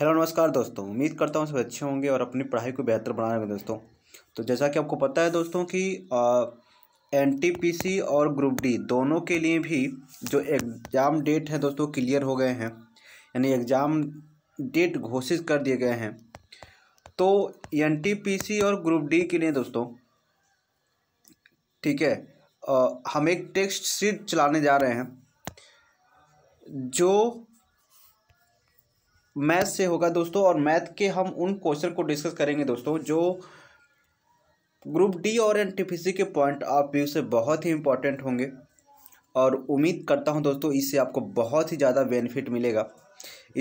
hello नमस्कार दोस्तों उम्मीद करता हूँ सब अच्छे होंगे और अपनी पढ़ाई को बेहतर बनाने में दोस्तों तो जैसा कि आपको पता है दोस्तों कि एन और ग्रुप डी दोनों के लिए भी जो एग्ज़ाम डेट है दोस्तों क्लियर हो गए हैं यानी एग्ज़ाम डेट घोषित कर दिए गए हैं तो एन और ग्रुप डी के लिए दोस्तों ठीक है आ, हम एक टेक्स्ट सीट चलाने जा रहे हैं जो मैथ से होगा दोस्तों और मैथ के हम उन क्वेश्चन को डिस्कस करेंगे दोस्तों जो ग्रुप डी और एन के पॉइंट ऑफ व्यू से बहुत ही इम्पोर्टेंट होंगे और उम्मीद करता हूं दोस्तों इससे आपको बहुत ही ज़्यादा बेनिफिट मिलेगा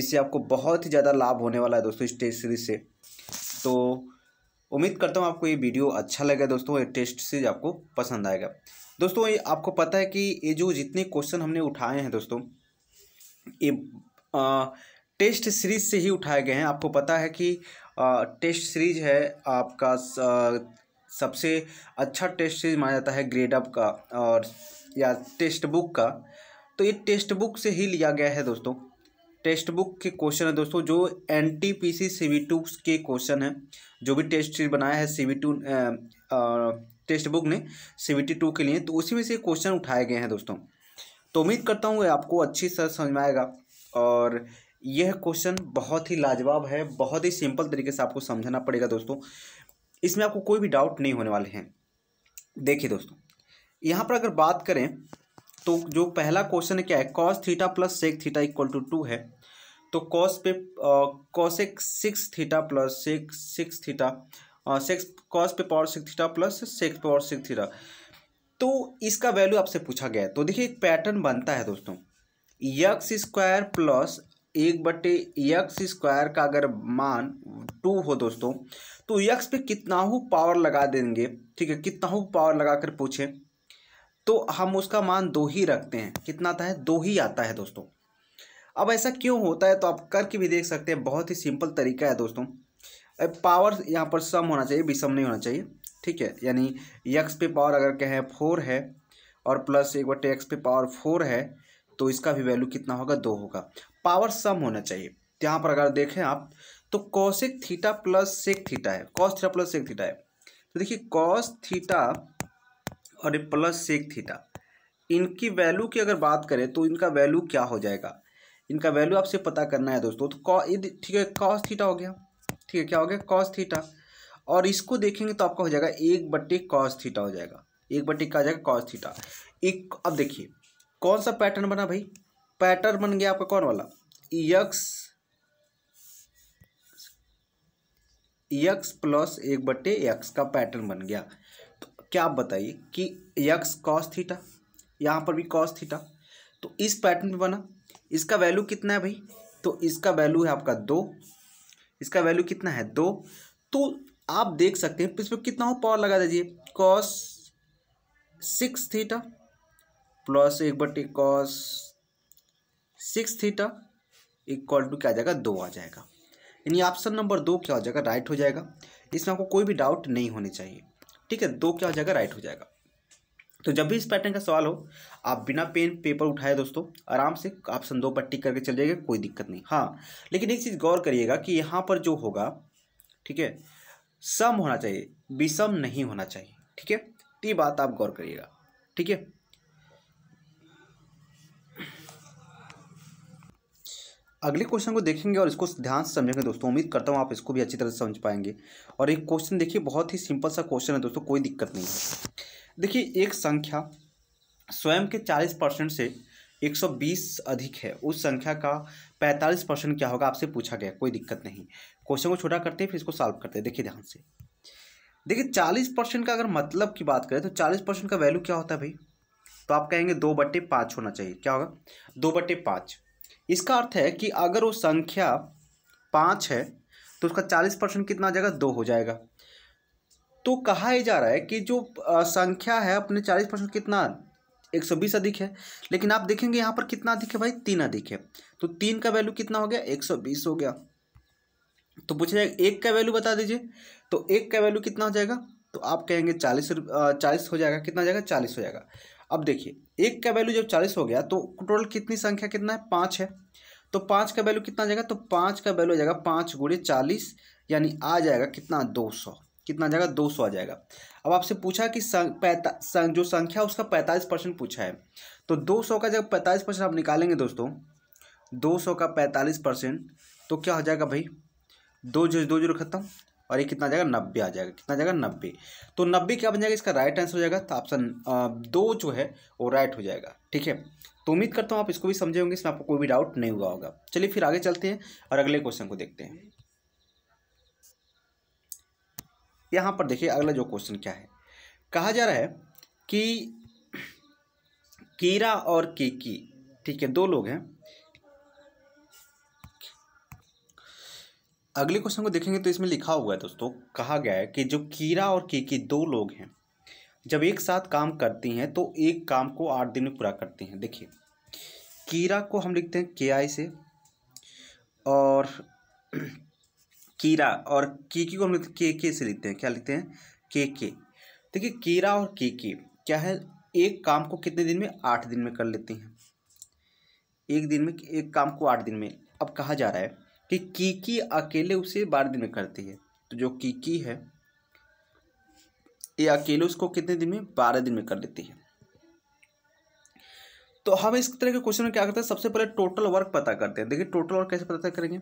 इससे आपको बहुत ही ज़्यादा लाभ होने वाला है दोस्तों इस टेस्ट सीरीज से तो उम्मीद करता हूँ आपको ये वीडियो अच्छा लगेगा दोस्तों ये टेस्ट सीरीज आपको पसंद आएगा दोस्तों ये आपको पता है कि ये जो जितने क्वेश्चन हमने उठाए हैं दोस्तों ये टेस्ट सीरीज से ही उठाए गए हैं आपको पता है कि टेस्ट सीरीज है आपका सबसे अच्छा टेस्ट सीरीज माना जाता है ग्रेड अप का और या टेस्ट बुक का तो ये टेस्ट बुक से ही लिया गया है दोस्तों टेस्ट बुक के क्वेश्चन है दोस्तों जो N T P C C V two के क्वेश्चन है जो भी टेस्ट सीरीज बनाया है C V two test book ने सी वी टी टू के लिए तो उसी में से क्वेश्चन उठाए गए हैं दोस्तों तो उम्मीद करता हूँ आपको अच्छी तरह समझ में आएगा और यह क्वेश्चन बहुत ही लाजवाब है बहुत ही सिंपल तरीके से आपको समझना पड़ेगा दोस्तों इसमें आपको कोई भी डाउट नहीं होने वाले हैं देखिए दोस्तों यहाँ पर अगर बात करें तो जो पहला क्वेश्चन है क्या है cos theta plus sec theta equal to two है तो कॉस पे cosec six theta plus sec six theta secs cos पे power six theta plus secs power six theta तो इसका वैल्यू आपसे पूछा गया है तो देखिए एक पैटर्न बनता है दोस्तों यक्स स्क्वायर प्लस एक बटे यक्स स्क्वायर का अगर मान टू हो दोस्तों तो यक्स पे कितना हो पावर लगा देंगे ठीक है कितना हो पावर लगा कर पूछें तो हम उसका मान दो ही रखते हैं कितना आता है दो ही आता है दोस्तों अब ऐसा क्यों होता है तो आप करके भी देख सकते हैं बहुत ही सिंपल तरीका है दोस्तों पावर यहाँ पर सम होना चाहिए विषम नहीं होना चाहिए ठीक है यानी यक्स पे पावर अगर कहें फोर है और प्लस एक बटे एक्स पे पावर फोर है तो इसका भी वैल्यू कितना होगा दो होगा पावर सम होना चाहिए तो यहाँ पर अगर देखें आप तो कौशिक थीटा प्लस सेक थीटा है cos theta plus sec theta है तो देखिए कॉस थीटा और प्लस सेक थीटा इनकी वैल्यू की अगर बात करें तो इनका वैल्यू क्या हो जाएगा इनका वैल्यू आपसे पता करना है दोस्तों तो ठीक है कॉस थीटा हो गया ठीक है क्या हो गया कॉस थीटा और इसको देखेंगे तो आपका हो जाएगा एक बट्टी कॉस थीटा हो जाएगा एक बट्टी का हो जाएगा कॉस थीटा एक अब देखिए कौन सा पैटर्न बना भाई पैटर्न बन गया आपका कौन वाला यक्स यक्स प्लस एक बटे यक्स का पैटर्न बन गया तो क्या आप बताइए कि यक्स कॉस थीटा यहाँ पर भी कॉस थीटा तो इस पैटर्न में बना इसका वैल्यू कितना है भाई तो इसका वैल्यू है आपका दो इसका वैल्यू कितना है दो तो आप देख सकते हैं इसमें कितना हो पावर लगा दीजिए कॉस सिक्स थीटा प्लस एक बटे cos six theta equal to क्या आ जाएगा दो आ जाएगा यानी ऑप्शन नंबर दो क्या हो जाएगा राइट हो जाएगा इसमें आपको कोई भी डाउट नहीं होने चाहिए ठीक है दो क्या हो जाएगा राइट हो जाएगा तो जब भी इस पैटर्न का सवाल हो आप बिना पेन पेपर उठाए दोस्तों आराम से ऑप्शन दो पर टिक करके चल जाइएगा कोई दिक्कत नहीं हाँ लेकिन एक चीज़ गौर करिएगा कि यहाँ पर जो होगा ठीक है सम होना चाहिए विषम नहीं होना चाहिए ठीक है तो ये बात आप गौर करिएगा ठीक है अगले क्वेश्चन को देखेंगे और इसको ध्यान से समझेंगे दोस्तों उम्मीद करता हूँ आप इसको भी अच्छी तरह से समझ पाएंगे और एक क्वेश्चन देखिए बहुत ही सिंपल सा क्वेश्चन है दोस्तों कोई दिक्कत नहीं है देखिए एक संख्या स्वयं के चालीस परसेंट से 120 अधिक है उस संख्या का 45 परसेंट क्या होगा आपसे पूछा गया कोई दिक्कत नहीं क्वेश्चन को छोटा करते हैं फिर इसको सॉल्व करते हैं देखिए ध्यान से देखिए चालीस परसेंट का अगर मतलब की बात करें तो चालीस परसेंट का वैल्यू क्या होता है भाई तो आप कहेंगे दो बट्टे पाँच होना चाहिए क्या होगा दो बट्टे पाँच इसका अर्थ है कि अगर वो संख्या पाँच है तो उसका चालीस परसेंट कितना आ जाएगा दो हो जाएगा तो कहा ही जा रहा है कि जो संख्या है अपने चालीस परसेंट कितना एक सौ बीस अधिक है लेकिन आप देखेंगे यहाँ पर कितना अधिक है भाई तीन अधिक है तो तीन का वैल्यू कितना हो गया एक सौ बीस हो गया तो पूछा जाएगा एक का वैल्यू बता दीजिए तो एक का वैल्यू कितना हो जाएगा तो आप कहेंगे चालीस चालीस हो जाएगा कितना हो जाएगा चालीस हो जाएगा अब देखिए एक का वैल्यू जब चालीस हो गया तो टोटल कितनी संख्या कितना है पाँच है तो पाँच का वैल्यू कितना आ जाएगा तो पाँच का वैल्यू आ जाएगा पाँच गुड़े चालीस यानी आ जाएगा कितना दो सौ कितना आ जाएगा दो सौ आ जाएगा अब आपसे पूछा कि सं, पैता, सं, जो संख्या उसका पैंतालीस परसेंट पूछा है तो दो सौ का जब पैंतालीस परसेंट आप निकालेंगे दोस्तों दो सौ का पैंतालीस परसेंट तो क्या हो जाएगा भाई दो जो दो जीरो खत्म और ये कितना आ जाएगा नब्बे आ जाएगा कितना आ जाएगा नब्बे तो नब्बे क्या बन जाएगा इसका राइट आंसर हो जाएगा तो ऑप्शन दो जो है वो राइट हो जाएगा ठीक है तो उम्मीद करता हूँ आप इसको भी समझे होंगे इसमें आपको कोई भी डाउट नहीं हुआ होगा चलिए फिर आगे चलते हैं और अगले क्वेश्चन को देखते हैं यहाँ पर देखिए अगला जो क्वेश्चन क्या है कहा जा रहा है कि कीरा और केकी ठीक है दो लोग हैं अगले क्वेश्चन को देखेंगे तो इसमें लिखा हुआ है दोस्तों कहा गया है कि जो कीरा और केकी दो लोग हैं जब एक साथ काम करती हैं तो एक काम को आठ दिन में पूरा करती हैं देखिए कीरा को हम लिखते हैं के आई से और कीरा और केकी को हम लिखते के के से लिखते हैं क्या लिखते हैं के के देखिए कीरा और के के क्या है एक काम को कितने दिन में आठ दिन में कर लेती हैं एक दिन में एक काम को आठ दिन में अब कहा जा रहा है कि कीकी अकेले उसे बारह दिन में करती है तो जो कीकी है ये अकेले उसको कितने दिन में बारह दिन में कर लेती है तो हम इस तरह के क्वेश्चन में क्या करते हैं सबसे पहले टोटल वर्क पता करते हैं देखिए टोटल वर्क कैसे पता करेंगे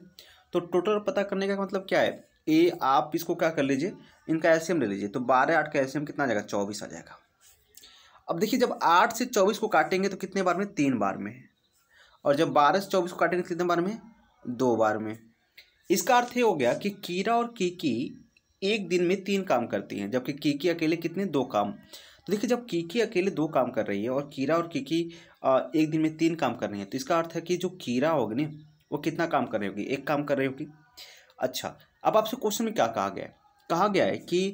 तो टोटल वर्क पता करने का मतलब क्या है ए आप इसको क्या कर लीजिए इनका एलसीएम ले लीजिए तो बारह आठ का एलसीएम कितना आ जाएगा चौबीस आ जाएगा अब देखिए जब आठ से चौबीस को काटेंगे तो कितने बार में तीन बार में और जब बारह से चौबीस को काटेंगे कितने बार में दो बार में इसका अर्थ ये हो गया कि कीरा और कीकी एक दिन में तीन काम करती हैं जबकि कीकी अकेले कितने दो काम तो देखिए जब कीकी अकेले दो काम कर रही है और कीरा और कीकी एक दिन में तीन काम कर रही है तो इसका अर्थ है कि जो कीरा होगी ना वो कितना काम कर रही होगी एक काम कर रही होगी अच्छा अब आपसे क्वेश्चन में क्या कहा गया है कहा गया है कि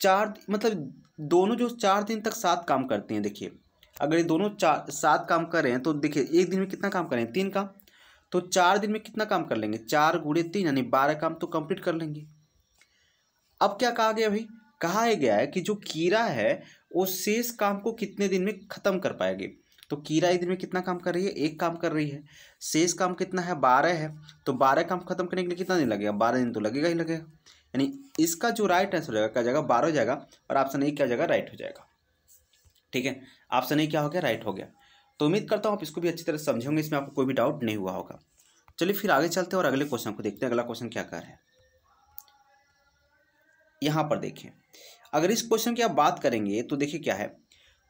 चार मतलब दोनों जो चार दिन तक सात काम करती हैं देखिए अगर ये दोनों चार सात काम कर रहे हैं तो देखिए एक दिन में कितना काम कर रहे हैं तीन काम तो चार दिन में कितना काम कर लेंगे चार गुड़े तीन यानी बारह काम तो कंप्लीट कर लेंगे अब क्या कहा गया भाई कहा है गया है कि जो कीड़ा है वो शेष काम को कितने दिन में ख़त्म कर पाएगी तो कीड़ा एक दिन में कितना काम कर रही है एक काम कर रही है शेष काम कितना है बारह है तो बारह काम खत्म करने के लिए कितना दिन लगेगा बारह दिन तो लगेगा ही लगेगा यानी इसका जो राइट आंसर हो जाएगा क्या जाएगा बारह हो जाएगा और ऑप्शन ए क्या जाएगा राइट हो जाएगा ठीक है ऑप्शन ए क्या हो गया राइट हो गया तो उम्मीद करता हूँ आप इसको भी अच्छी तरह समझेंगे इसमें आपको कोई भी डाउट नहीं हुआ होगा चलिए फिर आगे चलते हैं और अगले क्वेश्चन को देखते हैं अगला क्वेश्चन क्या कर है यहाँ पर देखें अगर इस क्वेश्चन की आप बात करेंगे तो देखिए क्या है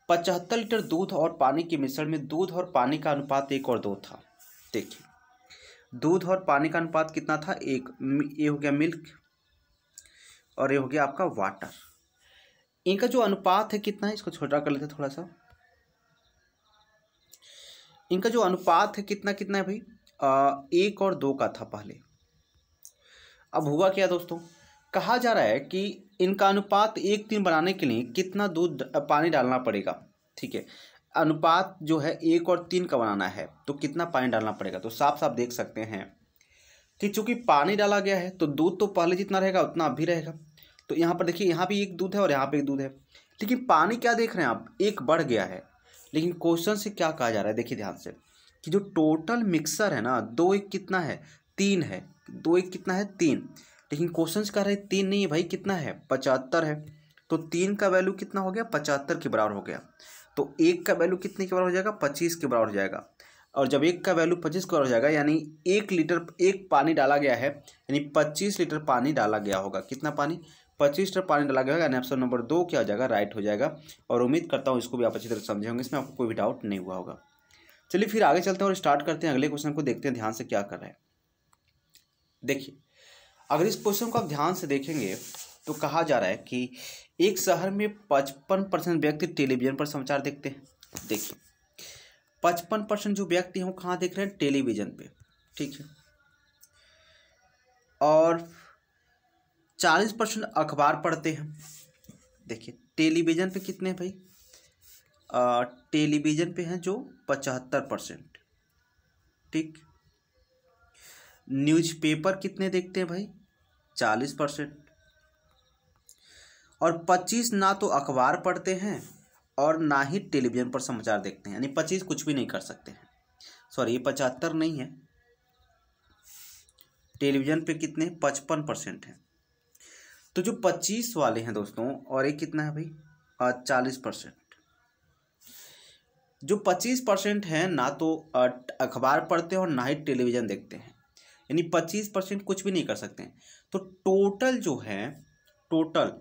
पचहत्तर लीटर दूध और पानी के मिश्रण में दूध और पानी का अनुपात एक और दो था देखिए दूध और पानी का अनुपात कितना था एक ये हो गया मिल्क और ये हो गया आपका वाटर इनका जो अनुपात है कितना है इसको छोटा कर लेते थोड़ा सा इनका जो अनुपात है कितना कितना है भाई एक और दो का था पहले अब हुआ क्या दोस्तों कहा जा रहा है कि इनका अनुपात एक तीन बनाने के लिए कितना दूध पानी डालना पड़ेगा ठीक है अनुपात जो है एक और तीन का बनाना है तो कितना पानी डालना पड़ेगा तो साफ साफ देख सकते हैं कि चूंकि पानी डाला गया है तो दूध तो पहले जितना रहेगा उतना अभी रहेगा तो यहाँ पर देखिए यहाँ भी एक दूध है और यहाँ पे एक दूध है लेकिन पानी क्या देख रहे हैं आप एक बढ़ गया है लेकिन क्वेश्चन से क्या कहा जा रहा है देखिए ध्यान से कि जो टोटल मिक्सर है ना दो एक कितना है तीन है दो एक कितना है तीन लेकिन क्वेश्चन कह रहे हैं तीन नहीं है भाई कितना है पचहत्तर है तो तीन का वैल्यू कितना हो गया पचहत्तर के बराबर हो गया तो एक का वैल्यू कितने के बराबर हो जाएगा पच्चीस के बराबर हो जाएगा और जब एक का वैल्यू पच्चीस के बराबर हो जाएगा यानी एक लीटर एक पानी डाला गया है यानी पच्चीस लीटर पानी डाला गया होगा कितना पानी पच्चीस लीटर पानी डाला गया यानी ऑप्शन नंबर दो क्या हो जाएगा राइट हो जाएगा और उम्मीद करता हूँ इसको भी आप अच्छी तरह समझे होंगे इसमें आपको कोई भी डाउट नहीं हुआ होगा चलिए फिर आगे चलते हैं और स्टार्ट करते हैं अगले क्वेश्चन को देखते हैं ध्यान से क्या कर रहे हैं देखिए अगर इस क्वेश्चन को आप ध्यान से देखेंगे तो कहा जा रहा है कि एक शहर में पचपन परसेंट व्यक्ति टेलीविजन पर समाचार देखते हैं देखिए पचपन परसेंट जो व्यक्ति हैं वो कहाँ देख रहे हैं टेलीविजन पे ठीक है और चालीस परसेंट अखबार पढ़ते हैं देखिए टेलीविज़न पे कितने भाई टेलीविज़न पे हैं जो पचहत्तर परसेंट ठीक न्यूज़पेपर कितने देखते हैं भाई चालीस परसेंट और पच्चीस ना तो अखबार पढ़ते हैं और ना ही टेलीविज़न पर समाचार देखते हैं यानी पच्चीस कुछ भी नहीं कर सकते हैं सॉरी ये पचहत्तर नहीं है टेलीविज़न पे कितने पचपन परसेंट हैं तो जो पच्चीस वाले हैं दोस्तों और एक कितना है भाई चालीस परसेंट जो पच्चीस परसेंट हैं ना तो अखबार पढ़ते हैं और ना ही टेलीविज़न देखते हैं यानी पच्चीस परसेंट कुछ भी नहीं कर सकते हैं तो टोटल जो है टोटल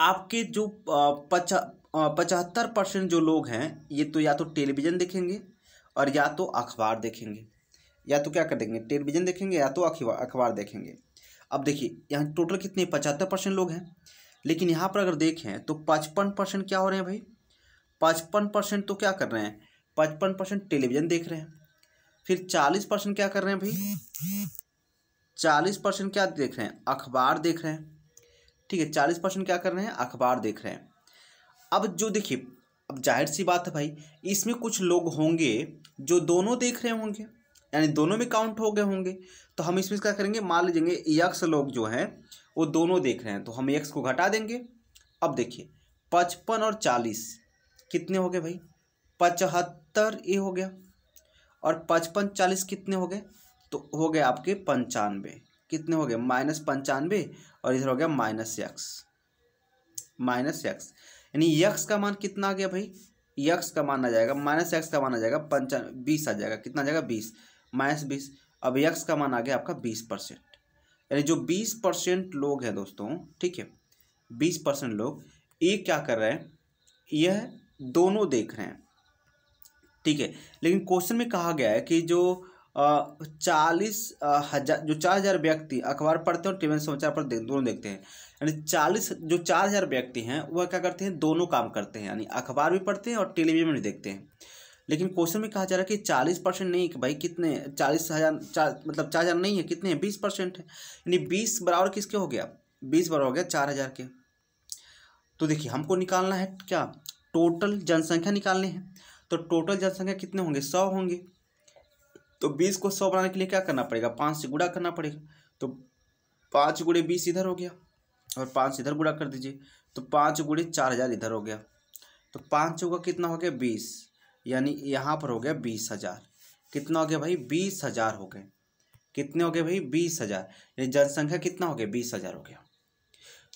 आपके जो पचा पचहत्तर परसेंट जो लोग हैं ये तो या तो टेलीविज़न देखेंगे और या तो अखबार देखेंगे या तो क्या कर देंगे टेलीविज़न देखेंगे या तो अखबार देखेंगे अब देखिए यहाँ टोटल कितने पचहत्तर परसेंट लोग हैं लेकिन यहाँ पर अगर देखें तो पचपन परसेंट क्या हो रहे हैं भाई पचपन परसेंट तो क्या कर रहे हैं पचपन परसेंट टेलीविज़न देख रहे हैं फिर चालीस परसेंट क्या कर रहे हैं भाई चालीस परसेंट क्या देख रहे हैं अखबार देख रहे हैं ठीक है चालीस परसेंट क्या कर रहे हैं अखबार देख रहे हैं अब जो देखिए अब जाहिर सी बात है भाई इसमें कुछ लोग होंगे जो दोनों देख रहे होंगे यानी दोनों में काउंट हो गए होंगे तो हम इसमें क्या करेंगे मान लीजिए यक्स लोग जो हैं वो दोनों देख रहे हैं तो हम यक्स को घटा देंगे अब देखिए पचपन और चालीस कितने हो गए भाई पचहत्तर ये हो गया और पचपन चालीस कितने हो गए तो हो गए आपके पंचानवे कितने हो गए माइनस पंचानवे और इधर हो गया माइनस यक्स माइनस यक्स यानी यक्स का मान कितना आ गया भाई यक्स का मान आ जाएगा माइनस एक्स का मान आ जाएगा पंचानवे बीस आ जाएगा कितना आ जाएगा बीस माइनस बीस अब यक्स का मान आ गया आपका बीस परसेंट यानी जो बीस परसेंट लोग हैं दोस्तों ठीक है बीस परसेंट लोग ये क्या कर रहे हैं यह दोनों देख रहे हैं ठीक है लेकिन क्वेश्चन में कहा गया है कि जो चालीस हजार जो चार हजार व्यक्ति अखबार पढ़ते हैं और टीवी समाचार पर देख, दोनों देखते हैं यानी चालीस जो चार हजार व्यक्ति हैं वह क्या करते हैं दोनों काम करते हैं यानी अखबार भी पढ़ते हैं और टेलीविजन भी देखते हैं लेकिन क्वेश्चन में कहा जा रहा है कि चालीस परसेंट नहीं कि भाई कितने चालीस हज़ार चार मतलब चार हज़ार नहीं है कितने हैं बीस परसेंट है यानी बीस बराबर किसके हो गया बीस बराबर हो गया चार हज़ार के तो देखिए हमको निकालना है क्या टोटल जनसंख्या निकालनी है तो टोटल जनसंख्या कितने होंगे सौ होंगे तो बीस को सौ बनाने के लिए क्या करना पड़ेगा पाँच से गुड़ा करना पड़ेगा तो पाँच गुड़े बीस इधर हो गया और पाँच इधर गुड़ा कर दीजिए तो पाँच गुड़े चार हज़ार इधर हो गया तो पाँच चौगा कितना हो गया बीस यानी यहाँ पर हो गया बीस हज़ार कितना हो गया भाई बीस हज़ार हो गए कितने हो गए भाई बीस हज़ार यानी जनसंख्या कितना हो गया बीस हज़ार हो गया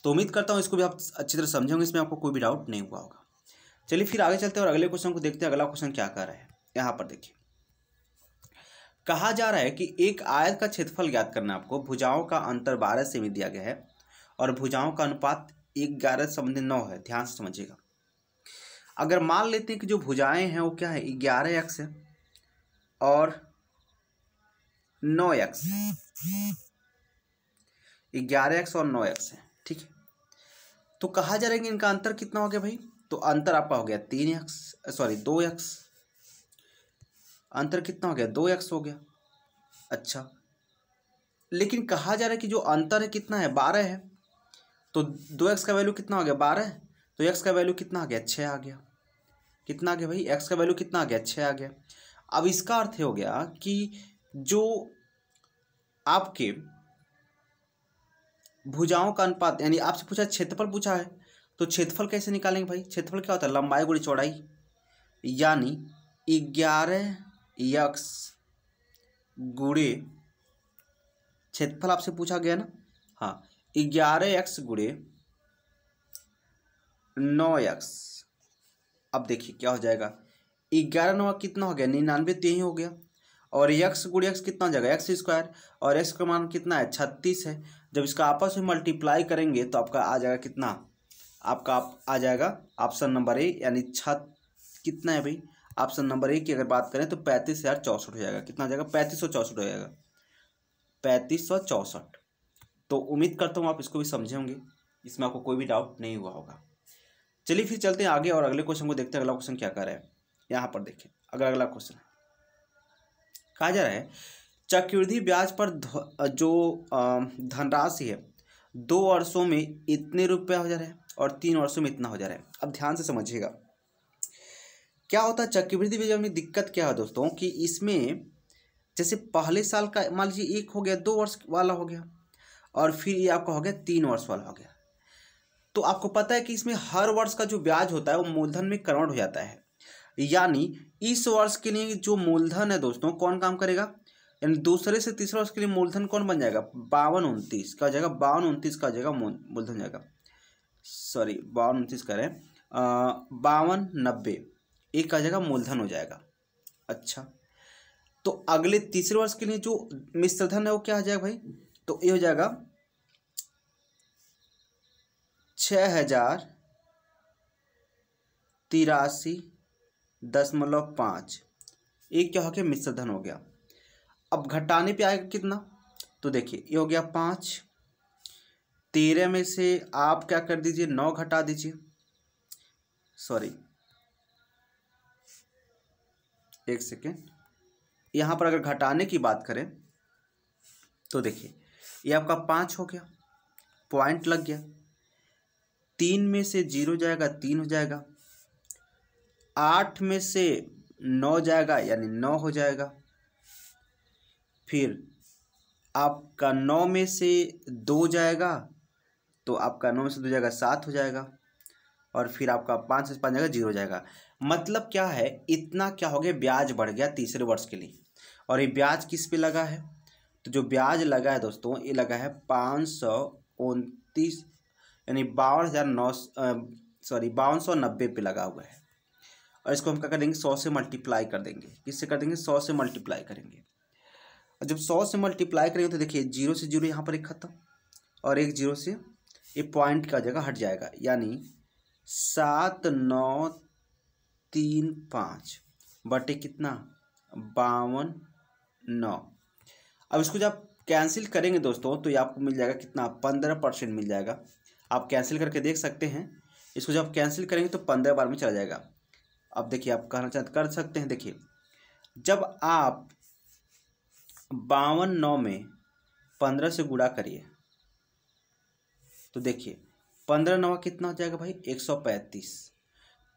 तो उम्मीद करता हूँ इसको भी आप अच्छी तरह समझेंगे इसमें आपको कोई भी डाउट नहीं हुआ होगा चलिए फिर आगे चलते हैं और अगले क्वेश्चन को देखते हैं अगला क्वेश्चन क्या कर रहा है यहाँ पर देखिए कहा जा रहा है कि एक आयत का क्षेत्रफल ज्ञात करना आपको भुजाओं का अंतर बारह सेमी दिया गया है और भुजाओं का अनुपात एक ग्यारह संबंधित नौ है ध्यान से समझिएगा अगर मान लेते हैं कि जो भुजाएं हैं वो क्या है ग्यारह एक्स है और नौ एक्स ग्यारह एक्स और नौ एक्स है ठीक है तो कहा जा रहा है कि इनका अंतर कितना हो गया भाई तो अंतर आपका हो गया तीन एक्स सॉरी दो एक्स अंतर कितना हो गया दो एक्स हो गया अच्छा लेकिन कहा जा रहा है कि जो अंतर है कितना है बारह है तो दो एक्स का वैल्यू कितना हो गया बारह तो एक्स का वैल्यू कितना आ गया छः आ गया कितना आ गया भाई एक्स का वैल्यू कितना आ गया छः आ गया अब इसका अर्थ हो गया कि जो आपके भुजाओं का अनुपात यानी आपसे पूछा क्षेत्रफल पूछा है तो क्षेत्रफल कैसे निकालेंगे भाई क्षेत्रफल क्या होता है लंबाई गुड़ी चौड़ाई यानी ग्यारह यक्स गुड़े क्षेत्रफल आपसे पूछा गया ना हाँ ग्यारह एक्स गुड़े नौ एक्स अब देखिए क्या हो जाएगा ग्यारह नवा कितना हो गया निन्यानवे यही हो गया और यक्स गुड़ यक्स कितना हो जाएगा एक्स स्क्वायर और एक्स का मान कितना है छत्तीस है जब इसका आपस में मल्टीप्लाई करेंगे तो आपका आ जाएगा कितना आपका आप आ जाएगा ऑप्शन नंबर ए यानी छत कितना है भाई ऑप्शन नंबर ए की अगर बात करें तो पैंतीस हज़ार चौंसठ हो जाएगा कितना हो जाएगा पैंतीस सौ चौंसठ हो जाएगा पैंतीस सौ चौंसठ तो उम्मीद करता हूँ आप इसको भी समझे होंगे इसमें आपको कोई भी डाउट नहीं हुआ होगा चलिए फिर चलते हैं आगे और अगले क्वेश्चन को देखते हैं अगला क्वेश्चन क्या कर रहा है यहाँ पर देखें अगर अगला क्वेश्चन कहा जा रहा है चक्रवृद्धि ब्याज पर जो धनराशि है दो वर्षों में इतने रुपया हो जा रहा है और तीन वर्षों में इतना हो जा रहा है अब ध्यान से समझिएगा क्या होता है चक्रवृद्धि ब्याज में दिक्कत क्या है दोस्तों कि इसमें जैसे पहले साल का मान लीजिए एक हो गया दो वर्ष वाला हो गया और फिर ये आपका हो गया तीन वर्ष वाला हो गया तो आपको पता है कि इसमें हर वर्ष का जो ब्याज होता है वो मूलधन में कन्वर्ट हो जाता है यानी इस वर्ष के लिए जो मूलधन है दोस्तों कौन काम करेगा यानी दूसरे से तीसरे वर्ष के लिए मूलधन कौन बन जाएगा बावन उनतीस का जाएगा बावन उनतीस का जाएगा मूलधन जाएगा सॉरी बावन उनतीस का रहे बावन नब्बे एक का जाएगा मूलधन हो जाएगा अच्छा तो अगले तीसरे वर्ष के लिए जो मिश्रधन है वो क्या आ जाएगा भाई तो ये हो जाएगा छः हजार तिरासी दशमलव पाँच एक क्या हो गया मिश्र धन हो गया अब घटाने पे आएगा कितना तो देखिए ये हो गया पाँच तेरह में से आप क्या कर दीजिए नौ घटा दीजिए सॉरी एक सेकेंड यहाँ पर अगर घटाने की बात करें तो देखिए ये आपका पाँच हो गया पॉइंट लग गया तीन में से जीरो जाएगा तीन हो जाएगा आठ में से नौ जाएगा यानी नौ हो जाएगा फिर आपका नौ में से दो जाएगा तो आपका नौ में से दो जाएगा सात हो जाएगा और फिर आपका पाँच से पाँच जाएगा जीरो जाएगा मतलब क्या है इतना क्या हो गया ब्याज बढ़ गया तीसरे वर्ष के लिए और ये ब्याज किस पे लगा है तो जो ब्याज लगा है दोस्तों ये लगा है पाँच सौ उनतीस यानी बावन हज़ार नौ सॉरी बावन सौ नब्बे पे लगा हुआ है और इसको हम क्या कर देंगे सौ से मल्टीप्लाई कर देंगे किससे कर देंगे सौ से मल्टीप्लाई करेंगे और जब सौ से मल्टीप्लाई करेंगे तो देखिए जीरो से जीरो यहाँ पर एक खत्म और एक जीरो से ये पॉइंट का जगह हट जाएगा यानी सात नौ तीन पाँच बटे कितना बावन नौ अब इसको जब कैंसिल करेंगे दोस्तों तो ये आपको मिल जाएगा कितना पंद्रह परसेंट मिल जाएगा आप कैंसिल करके देख सकते हैं इसको जब आप कैंसिल करेंगे तो पंद्रह बार में चला जाएगा अब देखिए आप कहना चाहते कर सकते हैं देखिए जब आप बावन नौ में पंद्रह से गुड़ा करिए तो देखिए पंद्रह नवा कितना हो जाएगा भाई एक सौ पैंतीस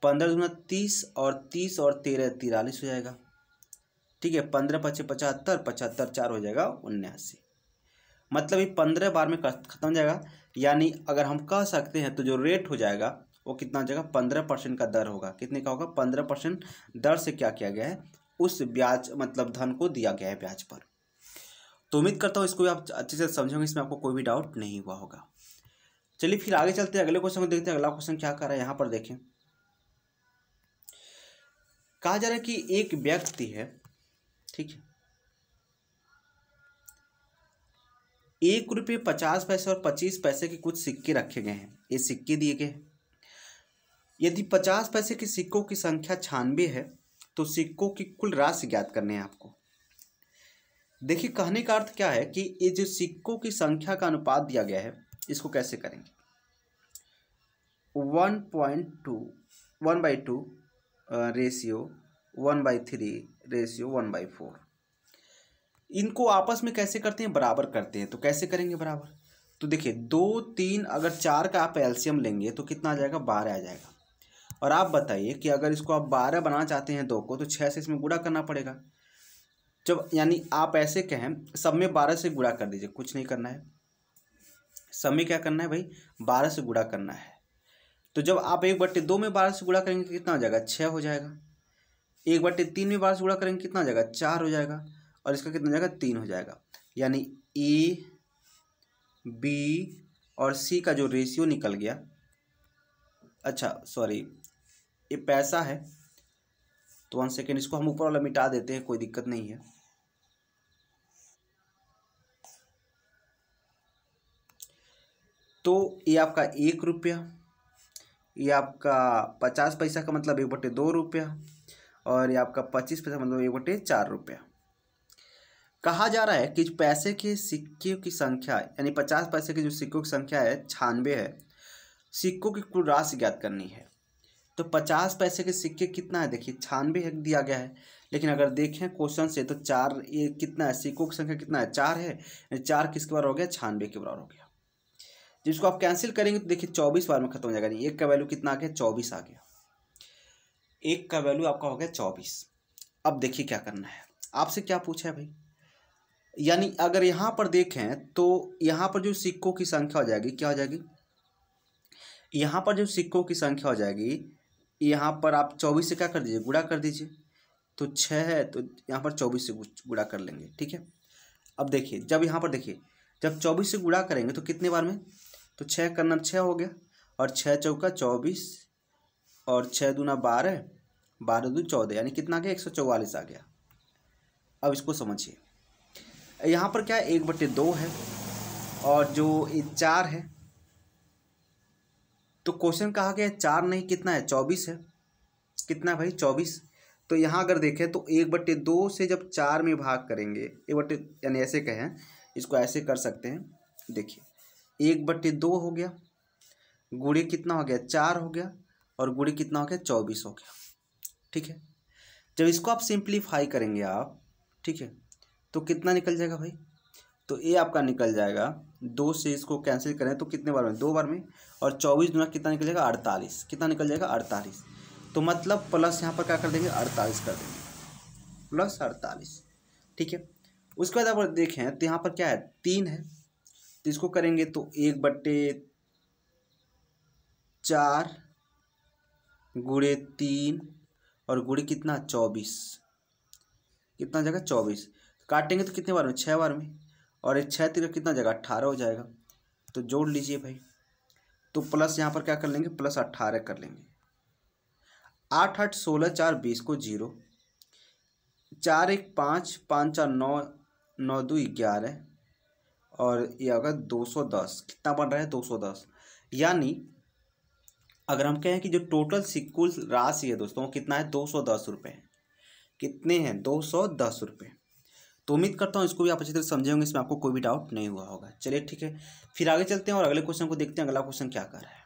पंद्रह दुना तीस और तीस और तेरह तिरालीस हो जाएगा ठीक है पंद्रह पच्चीस पचहत्तर पचहत्तर चार हो जाएगा उन्यासी मतलब ये पंद्रह बार में खत्म हो जाएगा यानी अगर हम कह सकते हैं तो जो रेट हो जाएगा वो कितना हो जाएगा पंद्रह परसेंट का दर होगा कितने का होगा पंद्रह परसेंट दर से क्या किया गया है उस ब्याज मतलब धन को दिया गया है ब्याज पर तो उम्मीद करता हूँ इसको भी आप अच्छे से समझेंगे इसमें आपको कोई भी डाउट नहीं हुआ होगा चलिए फिर आगे चलते हैं अगले क्वेश्चन को देखते हैं अगला क्वेश्चन क्या कर रहा है यहाँ पर देखें कहा जा रहा है कि एक व्यक्ति है ठीक है एक रुपये पचास पैसे और पच्चीस पैसे के कुछ सिक्के रखे गए हैं ये सिक्के दिए गए हैं यदि पचास पैसे के सिक्कों की संख्या छानबे है तो सिक्कों की कुल राशि ज्ञात करने हैं आपको देखिए कहने का अर्थ क्या है कि ये जो सिक्कों की संख्या का अनुपात दिया गया है इसको कैसे करेंगे one point two one by two ratio one by three ratio one by four इनको आपस में कैसे करते हैं बराबर करते हैं तो कैसे करेंगे बराबर तो देखिए दो तीन अगर चार का आप एल्शियम लेंगे तो कितना आ जाएगा बारह आ जाएगा और आप बताइए कि अगर इसको आप बारह बनाना चाहते हैं दो को तो छः से इसमें गुड़ा करना पड़ेगा जब यानी आप ऐसे कहें सब में बारह से गुड़ा कर दीजिए कुछ नहीं करना है सब में क्या करना है भाई बारह से गुड़ा करना है तो जब आप एक बट्टे दो में बारह से गुड़ा करेंगे तो कितना हो जाएगा छः हो जाएगा एक बट्टे तीन में बारह से गुड़ा करेंगे तो कितना हो जाएगा चार हो जाएगा और इसका कितना हो जाएगा तीन हो जाएगा यानी ए बी और सी का जो रेशियो निकल गया अच्छा सॉरी ये पैसा है तो वन सेकेंड इसको हम ऊपर वाला मिटा देते हैं कोई दिक्कत नहीं है तो ये आपका एक रुपया ये आपका पचास पैसा का मतलब एक बटे दो रुपया और ये आपका पच्चीस पैसा मतलब एक बटे चार रुपया कहा जा रहा है कि पैसे के सिक्के की संख्या यानी पचास पैसे के जो सिक्कों की संख्या है छानवे है सिक्कों की कुल राशि ज्ञात करनी है तो पचास पैसे के सिक्के कितना है देखिए छानवे दिया गया है लेकिन अगर देखें क्वेश्चन से तो चार ये कितना है सिक्कों की संख्या कितना है चार है चार किसके बार हो गया छानबे के बराबर हो गया जिसको आप कैंसिल करेंगे तो देखिए चौबीस बार में खत्म हो जाएगा एक का वैल्यू कितना आ गया चौबीस आ गया एक का वैल्यू आपका हो गया चौबीस अब देखिए क्या करना है आपसे क्या पूछा है भाई यानी अगर यहाँ पर देखें तो यहाँ पर जो सिक्कों की संख्या हो जाएगी क्या हो जाएगी यहाँ पर जो सिक्कों की संख्या हो जाएगी यहाँ पर आप चौबीस से क्या कर दीजिए गुड़ा कर दीजिए तो छः है तो यहाँ पर चौबीस से गुड़ा कर लेंगे ठीक है अब देखिए जब यहाँ पर देखिए जब चौबीस से गुड़ा करेंगे तो कितने बार में तो छः करना छः हो गया और छः चौका चौबीस और छः दूना बारह बारह दू चौदह यानी कितना आ गया एक सौ चौवालीस आ गया अब इसको समझिए यहाँ पर क्या है एक बटे दो है और जो ये चार है तो क्वेश्चन कहा गया चार नहीं कितना है चौबीस है कितना भाई चौबीस तो यहाँ अगर देखें तो एक बटे दो से जब चार में भाग करेंगे एक बटे यानी ऐसे कहें इसको ऐसे कर सकते हैं देखिए एक बटे दो हो गया गुड़े कितना हो गया चार हो गया और गुड़े कितना हो गया चौबीस हो गया ठीक है जब इसको आप सिंप्लीफाई करेंगे आप ठीक है तो कितना निकल जाएगा भाई तो ए आपका निकल जाएगा दो से इसको कैंसिल करें तो कितने बार में दो बार में और चौबीस दुना कितना निकल जाएगा अड़तालीस कितना निकल जाएगा अड़तालीस तो मतलब प्लस यहाँ पर क्या कर देंगे अड़तालीस कर देंगे प्लस अड़तालीस ठीक है उसके बाद आप देखें तो यहाँ पर क्या है तीन है तो इसको करेंगे तो एक बट्टे चार गुड़े तीन और गुड़े कितना चौबीस कितना जाएगा चौबीस काटेंगे तो कितने बार में छः बार में और ये छः तीर कितना जाएगा अट्ठारह हो जाएगा तो जोड़ लीजिए भाई तो प्लस यहाँ पर क्या कर लेंगे प्लस अट्ठारह कर लेंगे आठ आठ सोलह चार बीस को जीरो चार एक पाँच पाँच चार नौ नौ दो ग्यारह और ये होगा दो सौ दस कितना बन रहा है दो सौ दस यानी अगर हम कहें कि जो टोटल सिक्कुल राशि है दोस्तों कितना है दो सौ दस रुपये कितने हैं दो सौ दस रुपये तो उम्मीद करता हूँ इसको भी आप अच्छी तरह समझे होंगे इसमें आपको कोई भी डाउट नहीं हुआ होगा चलिए ठीक है फिर आगे चलते हैं और अगले क्वेश्चन को देखते हैं अगला क्वेश्चन क्या कर रहा है